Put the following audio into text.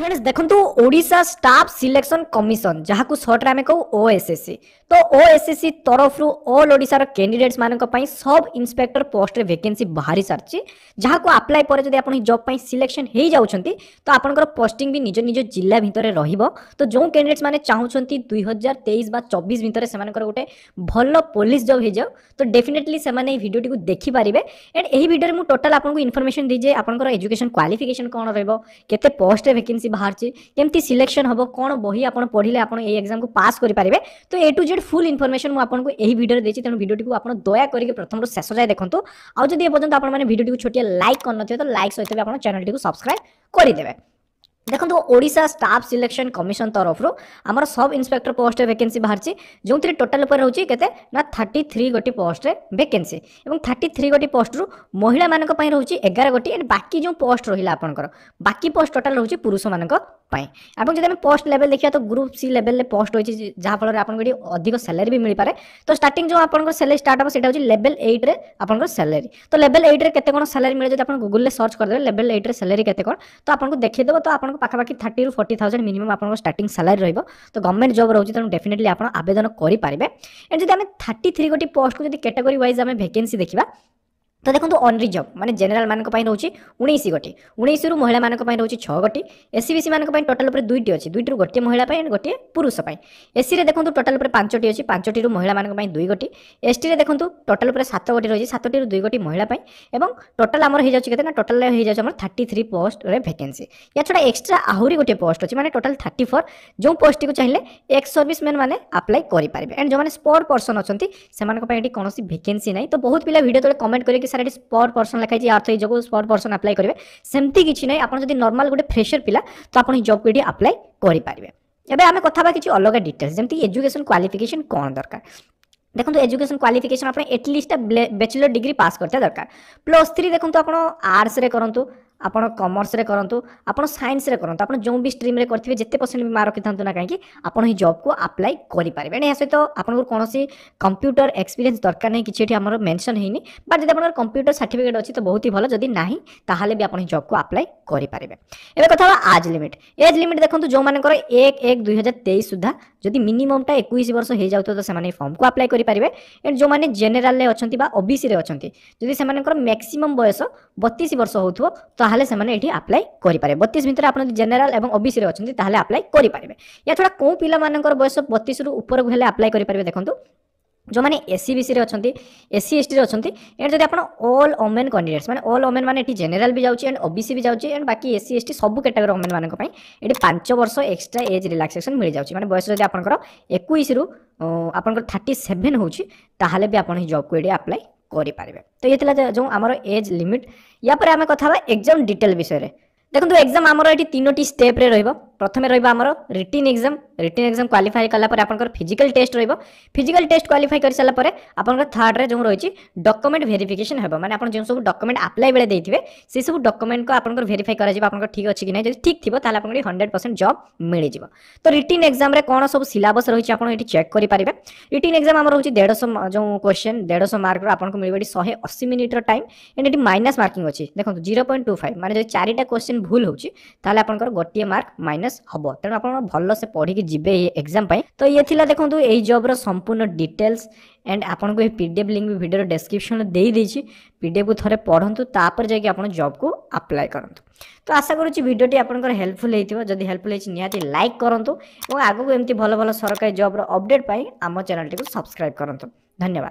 friends देखो Voda staff selection commission जहाँ को सर्ट्रे कहूँ ओएसएससी तो ओएसएससी तरफ अल ओडार कैंडिडेट्स मानी सब इन्स्पेक्टर पोस्ट रे वैकेंसी बाहरी सारी जहाँ को अप्लाई पर जब आप जब सिलेक्शन हो जाऊँगी तो आपंकर पोस्टिंग भी निज निज जिला भितर रो तो जो कैंडिडेट्स मैंने चाहूँ दुई हजार तेईस चबीस भितर से गोटे भल पुलिस जब हो जाओ तो डेफिनेटली से भिडियो को देखिपारे एंड यही भिडियो में टोटाल आपको इनफर्मेशन दीजिए आपंकर एजुकेशन क्वाफिकेसन कौन रोते पोस्ट रे वैकेंसी বাহারছি কেমতি সিলেকশন হব কোণ বহি আপনার পড়লে আপনার এই এক্সামকে পাস করে পারবে তো A to Z full information মু আপনার এই ভিডিওরে দিয়েছি তেমন ভিডিওটি আপনার দয়া করি প্রথম শেষ যায় দেখুন আউ যদি এ পর্যন্ত আপনার ভিডিওটি ছোটিয়া লাইক করুন তো লাইক সহ আপনার চ্যানেলটি সবসক্রাইব করে দেবে ଦେଖନ୍ତୁ ଓଡ଼ିଶା ଷ୍ଟାଫ୍ ସିଲେକ୍ସନ୍ କମିଶନ ତରଫରୁ ଆମର ସବ୍ ଇନ୍ସପେକ୍ଟର ପୋଷ୍ଟରେ ଭେକେନ୍ସି ବାହାରିଛି ଯେଉଁଥିରେ ଟୋଟାଲ୍ ଉପରେ ରହୁଛି କେତେ ନା ଥାର୍ଟି ଥ୍ରୀ ଗୋଟି ପୋଷ୍ଟରେ ଭେକେନ୍ସି ଏବଂ ଥାର୍ଟି ଥ୍ରୀ ଗୋଟି ପୋଷ୍ଟରୁ ମହିଳାମାନଙ୍କ ପାଇଁ ରହୁଛି ଏଗାର ଗୋଟି ଆଣ୍ଡ ବାକି ଯେଉଁ ପୋଷ୍ଟ ରହିଲା ଆପଣଙ୍କର ବାକି ପୋଷ୍ଟ ଟୋଟାଲ୍ ରହୁଛି ପୁରୁଷମାନଙ୍କ ପାଇଁ ଆପଣ ଯଦି ଆମେ ପୋଷ୍ଟ ଲେଭେଲ୍ ଦେଖିବା ତ ଗ୍ରୁପ୍ ସି ଲେଭେଲ୍ରେ ପୋଷ୍ଟ ରହିଛି ଯାହାଫଳରେ ଆପଣଙ୍କୁ ଏଠି ଅଧିକ ସାଲାରୀ ବି ମିଳିପାରେ ତ ଷ୍ଟାର୍ଟିଂ ଯେଉଁ ଆପଣଙ୍କ ସାଲାରୀ ଷ୍ଟାର୍ଟ ହେବ ସେଇଟା ହେଉଛି ଲେଭେଲ୍ ଏଇଟ୍ରେ ଆପଣଙ୍କର ସାଲାରୀ ତ ଲେଭେଲ୍ ଏଇଟ୍ରେ କେତେ କ'ଣ ସାଲାରୀ ମିଳେ ଯଦି ଆପଣ ଗୁଗୁଲ୍ରେ ସର୍ଚ୍ଚ କରିଦେବେ ଲେଭେଲ୍ ଏଇଟ୍ରେ ସାଲାରୀ କେତେ କ'ଣ ତ ଆପଣଙ୍କୁ ଦେଖେଇଦେବ ତ ଆପଣଙ୍କୁ পাখাপাখি থার্টি রু ফর্টি থাউজেন্ড মিনিমম আপনার স্টার্টিং স্যালারি রহব তো গভর্নমেন্ট জব রয়েছে তেমন ডেফিনেটলি আপনার আবেদন করে পারবে এন্ড যদি আমি থার্টি থ্রি গোটি পোস্টক যদি ক্যাটেগরি ওয়াইজ আমি ভ্যাকেন্সি দেখা ତ ଦେଖନ୍ତୁ ଅନରିଜର୍ଭ ମାନେ ଜେନେରାଲମାନଙ୍କ ପାଇଁ ରହୁଛି ଉଣେଇଶ ଗୋଟି ଉଣେଇଶରୁ ମହିଳାମାନଙ୍କ ପାଇଁ ରହୁଛି ଛଅ ଗୋଟି ଏସ୍ସି ବିସିମାନଙ୍କ ପାଇଁ ଟୋଟାଲ୍ ଉପରେ ଦୁଇଟି ଅଛି ଦୁଇଟିରୁ ଗୋଟିଏ ମହିଳା ପାଇଁ ଗୋଟିଏ ପୁରୁଷ ପାଇଁ ଏସ୍ସିରେ ଦେଖନ୍ତୁ ଟୋଟାଲ୍ ଉପରେ ପାଞ୍ଚଟି ଅଛି ପାଞ୍ଚଟିରୁ ମହିଳାମାନଙ୍କ ପାଇଁ ଦୁଇ ଗୋଟି ଏସ୍ଟିରେ ଦେଖନ୍ତୁ ଟୋଟାଲ୍ ଉପରେ ସାତ ଗୋଟି ରହିଛି ସାତଟିରୁ ଦୁଇ ଗୋଟି ମହିଳା ପାଇଁ ଏବଂ ଟୋଟାଲ୍ ଆମର ହେଇଯାଉଛି କେତେ ନା ଟୋଟାଲ୍ ହେଇଯାଉଛି ଆମର ଥାର୍ଟି ଥ୍ରୀ ପୋଷ୍ଟରେ ଭେକେନ୍ସି ୟା ଛଡ଼ା ଏକ୍ସଟ୍ରା ଆହୁରି ଗୋଟିଏ ପୋଷ୍ଟ ଅଛି ମାନେ ଟୋଟାଲ୍ ଥାର୍ଟି ଫୋର୍ ଯେଉଁ ପୋଷ୍ଟଟିକୁ ଚାହିଁଲେ ଏକ୍ସ ସର୍ଭିସମ୍ୟାନ୍ ମାନେ ଆପ୍ଲାଏ କରିପାରିବେ ଏଣ୍ଡ ଯେଉଁମାନେ ସ୍ପଟ୍ ପର୍ସନ୍ ଅଛନ୍ତି ସେମାନଙ୍କ ପାଇଁ ଏଠି କୌଣସି ଭେକେନ୍ସି ନାହିଁ ତ ବହୁତ ପିଲା ଭିଡ଼ିଓ ତଳେ କମେଣ୍ଟ କରିକି স্যার এটি পর পর্সন লেখা হয়েছে অর্থ এই জব পর পর্সন আপ্লাই করবে সেমতি কিছু নাই আপনার যদি নর্মাল গোটে ফ্রেশর পিলা তো আপনার এই জবকু এটি আপ্লাই করে এবার আমি কথা হওয়া কিছু অলগা ডিটেলস যেমন এজুকেশন কোয়ালিফিকেশন কোণ দরকার দেখুন এজুকেশন কোয়ালিফিকেশন আপনার এটলিস্ট ব্যাচেলর ডিগ্রি পাস করতে দরকার প্লস থ্রি দেখুন আপনার আর্টসরে করতু ଆପଣ କମର୍ସରେ କରନ୍ତୁ ଆପଣ ସାଇନ୍ସରେ କରନ୍ତୁ ଆପଣ ଯେଉଁ ବି ଷ୍ଟ୍ରିମ୍ରେ କରିଥିବେ ଯେତେ ପରସେଣ୍ଟ ବି ମାର୍କ ରଖିଥାନ୍ତୁ ନା କାହିଁକି ଆପଣ ଏହି ଜବ୍କୁ ଆପ୍ଲାଏ କରିପାରିବେ ଏଣେ ଏହା ସହିତ ଆପଣଙ୍କର କୌଣସି କମ୍ପ୍ୟୁଟର ଏକ୍ସପିରିଏନ୍ସ ଦରକାର ନାହିଁ କିଛି ଏଠି ଆମର ମେନସନ୍ ହେଇନି ବଟ୍ ଯଦି ଆପଣଙ୍କର କମ୍ପ୍ୟୁଟର ସାର୍ଟିଫିକେଟ୍ ଅଛି ତ ବହୁତ ହି ଭଲ ଯଦି ନାହିଁ ତାହେଲେ ବି ଆପଣ ଏହି ଜବ୍କୁ ଆପ୍ଲାଏ କରିପାରିବେ ଏବେ କଥା ହେବା ଆଜ୍ ଲିମିଟ୍ ଏଜ୍ ଲିମିଟ୍ ଦେଖନ୍ତୁ ଯେଉଁମାନଙ୍କର ଏକ ଏକ ଦୁଇ ହଜାର ତେଇଶ ସୁଦ୍ଧା ଯଦି ମିନିମମ୍ଟା ଏକୋଇଶ ବର୍ଷ ହେଇଯାଉଥିବ ତ ସେମାନେ ଫର୍ମକୁ ଆପ୍ଲାଏ କରିପାରିବେ ଏଣ୍ଡ ଯେଉଁମାନେ ଜେନେରାଲରେ ଅଛନ୍ତି ବା ଓବିସିରେ ଅଛନ୍ତି ଯଦି ସେମାନଙ୍କର ମ୍ୟାକ୍ସିମମ୍ ବୟସ ବତିଶ ବର୍ଷ ହେଉଥିବ ତ ତାହେଲେ ସେମାନେ ଏଠି ଆପ୍ଲାଏ କରିପାରିବେ ବତିଶ ଭିତରେ ଆପଣ ଯଦି ଜେନେରାଲ ଏବଂ ଓବିସିରେ ଅଛନ୍ତି ତାହେଲେ ଆପ୍ଲାଏ କରିପାରିବେ ଏହାଛଡ଼ା କେଉଁ ପିଲାମାନଙ୍କର ବୟସ ବତିଶରୁ ଉପରକୁ ହେଲେ ଆପ୍ଲାଏ କରିପାରିବେ ଦେଖନ୍ତୁ ଯେଉଁମାନେ ଏସ୍ସି ବିସିରେ ଅଛନ୍ତି ଏସ୍ସି ଏସ୍ଟିରେ ଅଛନ୍ତି ଏଣ୍ଡ ଯଦି ଆପଣ ଅଲ୍ ଓମେନ୍ କ୍ୟାଣ୍ଡିଡେଟ୍ସ ମାନେ ଅଲ୍ ଓମେନ୍ ମାନେ ଏଠି ଜେନେରାଲ୍ ବି ଯାଉଛି ଆଣ୍ଡ ଓବିସି ବି ଯାଉଛି ଆଣ୍ଡ ବାକି ଏସ୍ସି ଏସ୍ଟି ସବୁ କାଟାଗୋରୀ ଓମେନ୍ମାନଙ୍କ ପାଇଁ ଏଠି ପାଞ୍ଚ ବର୍ଷ ଏକ୍ସଟ୍ରା ଏଜ୍ ରିଲାକ୍ସେସନ୍ ମିଳିଯାଉଛି ମାନେ ବୟସ ଯଦି ଆପଣଙ୍କର ଏକୋଇଶରୁ ଆପଣଙ୍କର ଥାର୍ଟି ସେଭେନ୍ ହେଉଛି ତାହେଲେ ବି ଆପଣ ଏହି ଜବ୍କୁ ଏଠି ଆପ୍ଲାଏ କରିପାରିବେ ତ ଇଏ ଥିଲା ଯେଉଁ ଆମର ଏଜ୍ ଲିମିଟ୍ ୟା ପରେ ଆମେ କଥା ହେବା ଏକ୍ଜାମ୍ ଡିଟେଲ୍ ବିଷୟରେ ଦେଖନ୍ତୁ ଏକ୍ଜାମ୍ ଆମର ଏଠି ତିନୋଟି ଷ୍ଟେପ୍ରେ ରହିବ প্রথমে রহব আমার written exam written exam qualify কলাপরে আপনার ফিজিকাল টেস্ট রহব ফিজিকাল টেস্ট কোয়ালিফাই করে সারাপরে আপনার থার্ডরে যে রয়েছে ডকুমেন্ট ভেরিফিকেসন হব মানে আপনার যে সব ডকুমেন্ট আপ্লাই বেড়ে দিয়ে সেই সব ডকুমেন্ট আপনার ভেরিফাই করা আপনার ঠিক আছে কি না যদি ঠিক থাকবে তাহলে আপনার হন্ড্রেড পরসেন্ট জব মিলিযোগ তো রিটিন এক্সামে কোণ সব সিলাবস রয়েছে আপনার এটি চেক করে পারে রিটিন এক্সাম আমার রয়েছে দেড়শো যে কোশ্চেন দেড়শো মার্কর আপনার মিলবে এটি শহে অশী মিনিটর টাইম এন্ড এটি মাইনাস মার্কিং অছি দেখুন জিরো পয়েন্ট টু ফাইভ মানে যদি চারিটা কোশ্চেন ভুল হচ্ছে তাহলে আপনার গোটিয়ে মার্ক মাইনাস ସକ୍ସେସ୍ ହେବ ତେଣୁ ଆପଣ ଭଲସେ ପଢ଼ିକି ଯିବେ ଏଇ ଏକ୍ଜାମ୍ ପାଇଁ ତ ଇଏ ଥିଲା ଦେଖନ୍ତୁ ଏଇ ଜବ୍ର ସମ୍ପୂର୍ଣ୍ଣ ଡିଟେଲ୍ସ ଆଣ୍ଡ ଆପଣଙ୍କୁ ଏହି ପି ଡି ଏଫ୍ ଲିଙ୍କ୍ ବି ଭିଡ଼ିଓର ଡେସ୍କ୍ରିପ୍ସନ୍ରେ ଦେଇଦେଇଛି ପି ଡି ଏଫ୍କୁ ଥରେ ପଢ଼ନ୍ତୁ ତାପରେ ଯାଇକି ଆପଣ ଜବ୍କୁ ଆପ୍ଲାଏ କରନ୍ତୁ ତ ଆଶା କରୁଛି ଭିଡ଼ିଓଟି ଆପଣଙ୍କର ହେଲ୍ପଫୁଲ୍ ହେଇଥିବ ଯଦି ହେଲ୍ପଫୁଲ୍ ହେଇଛି ନିହାତି ଲାଇକ୍ କରନ୍ତୁ ଏବଂ ଆଗକୁ ଏମିତି ଭଲ ଭଲ ସରକାରୀ ଜବ୍ର ଅପଡ଼େଟ୍ ପାଇଁ ଆମ ଚ୍ୟାନେଲ୍ଟିକୁ ସବସ୍କ୍ରାଇବ୍ କରନ୍ତୁ ଧନ୍ୟବାଦ